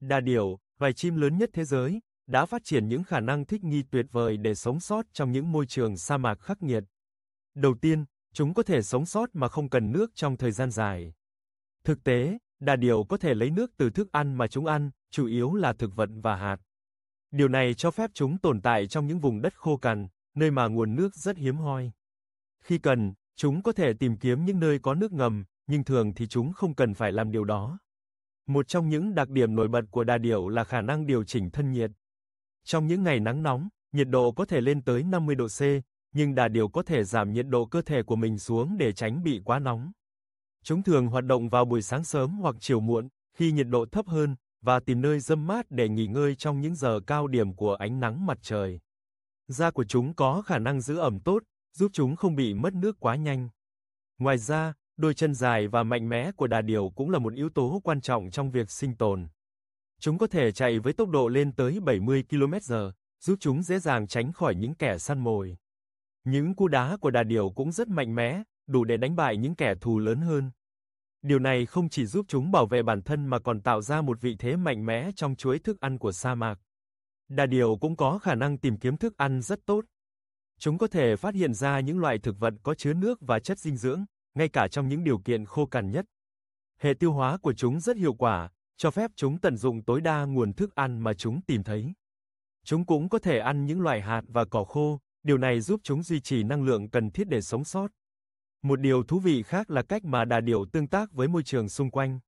Đa điều, loài chim lớn nhất thế giới, đã phát triển những khả năng thích nghi tuyệt vời để sống sót trong những môi trường sa mạc khắc nghiệt. Đầu tiên, chúng có thể sống sót mà không cần nước trong thời gian dài. Thực tế, đa điều có thể lấy nước từ thức ăn mà chúng ăn, chủ yếu là thực vật và hạt. Điều này cho phép chúng tồn tại trong những vùng đất khô cằn, nơi mà nguồn nước rất hiếm hoi. Khi cần, chúng có thể tìm kiếm những nơi có nước ngầm, nhưng thường thì chúng không cần phải làm điều đó. Một trong những đặc điểm nổi bật của đà điểu là khả năng điều chỉnh thân nhiệt. Trong những ngày nắng nóng, nhiệt độ có thể lên tới 50 độ C, nhưng đà điểu có thể giảm nhiệt độ cơ thể của mình xuống để tránh bị quá nóng. Chúng thường hoạt động vào buổi sáng sớm hoặc chiều muộn, khi nhiệt độ thấp hơn, và tìm nơi râm mát để nghỉ ngơi trong những giờ cao điểm của ánh nắng mặt trời. Da của chúng có khả năng giữ ẩm tốt, giúp chúng không bị mất nước quá nhanh. Ngoài ra, Đôi chân dài và mạnh mẽ của đà điểu cũng là một yếu tố quan trọng trong việc sinh tồn. Chúng có thể chạy với tốc độ lên tới 70 km/h, giúp chúng dễ dàng tránh khỏi những kẻ săn mồi. Những cú đá của đà điểu cũng rất mạnh mẽ, đủ để đánh bại những kẻ thù lớn hơn. Điều này không chỉ giúp chúng bảo vệ bản thân mà còn tạo ra một vị thế mạnh mẽ trong chuỗi thức ăn của sa mạc. Đà điểu cũng có khả năng tìm kiếm thức ăn rất tốt. Chúng có thể phát hiện ra những loại thực vật có chứa nước và chất dinh dưỡng, ngay cả trong những điều kiện khô cằn nhất. Hệ tiêu hóa của chúng rất hiệu quả, cho phép chúng tận dụng tối đa nguồn thức ăn mà chúng tìm thấy. Chúng cũng có thể ăn những loại hạt và cỏ khô, điều này giúp chúng duy trì năng lượng cần thiết để sống sót. Một điều thú vị khác là cách mà đà điểu tương tác với môi trường xung quanh.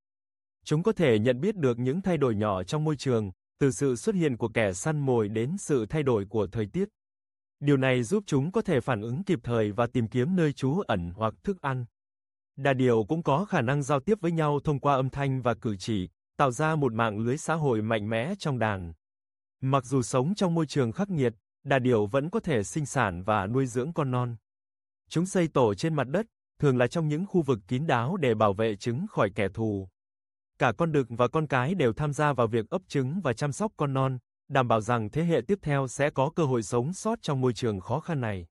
Chúng có thể nhận biết được những thay đổi nhỏ trong môi trường, từ sự xuất hiện của kẻ săn mồi đến sự thay đổi của thời tiết. Điều này giúp chúng có thể phản ứng kịp thời và tìm kiếm nơi trú ẩn hoặc thức ăn đà điểu cũng có khả năng giao tiếp với nhau thông qua âm thanh và cử chỉ, tạo ra một mạng lưới xã hội mạnh mẽ trong đàn. Mặc dù sống trong môi trường khắc nghiệt, đà điểu vẫn có thể sinh sản và nuôi dưỡng con non. Chúng xây tổ trên mặt đất, thường là trong những khu vực kín đáo để bảo vệ trứng khỏi kẻ thù. Cả con đực và con cái đều tham gia vào việc ấp trứng và chăm sóc con non, đảm bảo rằng thế hệ tiếp theo sẽ có cơ hội sống sót trong môi trường khó khăn này.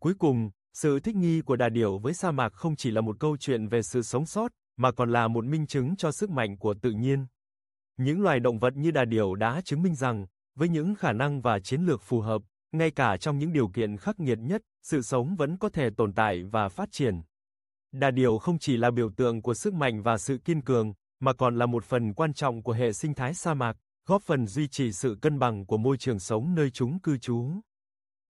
Cuối cùng, sự thích nghi của đà điểu với sa mạc không chỉ là một câu chuyện về sự sống sót, mà còn là một minh chứng cho sức mạnh của tự nhiên. Những loài động vật như đà điểu đã chứng minh rằng, với những khả năng và chiến lược phù hợp, ngay cả trong những điều kiện khắc nghiệt nhất, sự sống vẫn có thể tồn tại và phát triển. Đà điểu không chỉ là biểu tượng của sức mạnh và sự kiên cường, mà còn là một phần quan trọng của hệ sinh thái sa mạc, góp phần duy trì sự cân bằng của môi trường sống nơi chúng cư trú.